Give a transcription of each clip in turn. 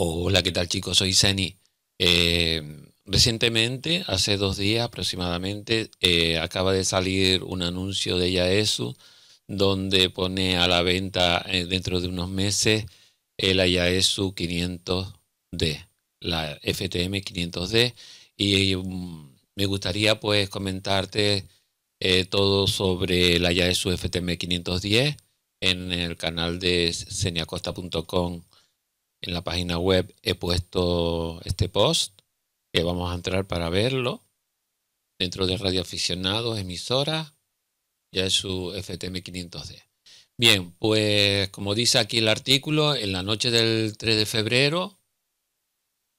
Hola, ¿qué tal chicos? Soy Zeni. Eh, recientemente, hace dos días aproximadamente, eh, acaba de salir un anuncio de Yaesu donde pone a la venta eh, dentro de unos meses el Yaesu 500D, la FTM 500D. Y mm, me gustaría pues comentarte todo sobre la Yaesu FTM 510 en el canal de seniacosta.com en la página web he puesto este post que vamos a entrar para verlo. Dentro de Radio Aficionados, emisoras, ya es su FTM500D. Bien, pues como dice aquí el artículo, en la noche del 3 de febrero,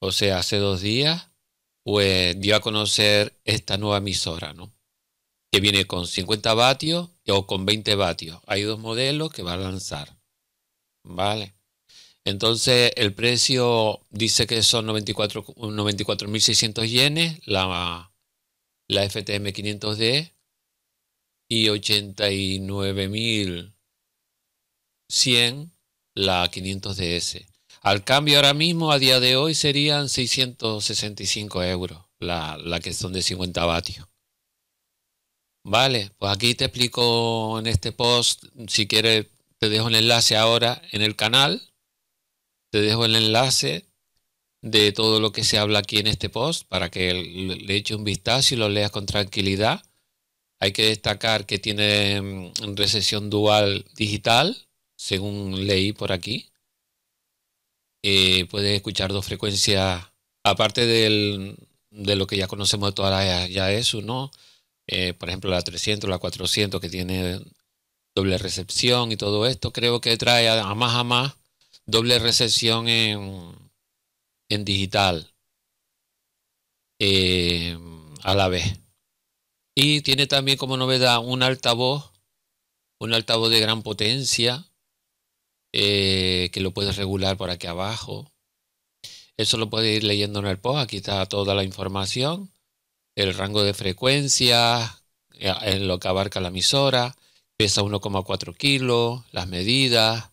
o sea, hace dos días, pues dio a conocer esta nueva emisora, ¿no? Que viene con 50 vatios o con 20 vatios. Hay dos modelos que va a lanzar. ¿Vale? Entonces el precio dice que son 94.600 yenes, la, la FTM 500D, y 89.100 la 500DS. Al cambio ahora mismo, a día de hoy, serían 665 euros, la, que son de 50 vatios. Vale, pues aquí te explico en este post, si quieres te dejo el enlace ahora en el canal te dejo el enlace de todo lo que se habla aquí en este post para que le eches un vistazo y lo leas con tranquilidad. Hay que destacar que tiene mm, recesión dual digital, según leí por aquí. Eh, puedes escuchar dos frecuencias, aparte de lo que ya conocemos de todas las ya eso, ¿no? Eh, por ejemplo, la 300, la 400 que tiene doble recepción y todo esto, creo que trae a más a más doble recesión en, digital eh, a la vez. Y tiene también como novedad un altavoz, un altavoz de gran potencia, eh, que lo puedes regular por aquí abajo. Eso lo puedes ir leyendo en el post. Aquí está toda la información, el rango de frecuencia, eh, en lo que abarca la emisora, pesa 1,4 kilos, las medidas,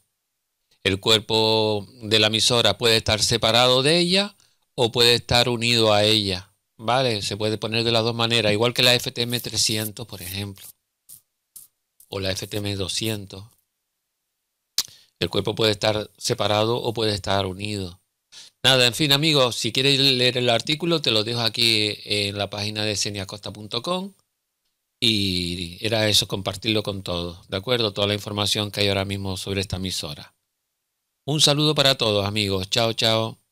el cuerpo de la emisora puede estar separado de ella o puede estar unido a ella. ¿Vale? Se puede poner de las dos maneras, igual que la FTM 300, por ejemplo, o la FTM 200. El cuerpo puede estar separado o puede estar unido. Nada, en fin, amigos, si quieres leer el artículo, te lo dejo aquí en la página de seniacosta.com Y era eso, compartirlo con todos, ¿de acuerdo? Toda la información que hay ahora mismo sobre esta emisora. Un saludo para todos amigos. Chao, chao.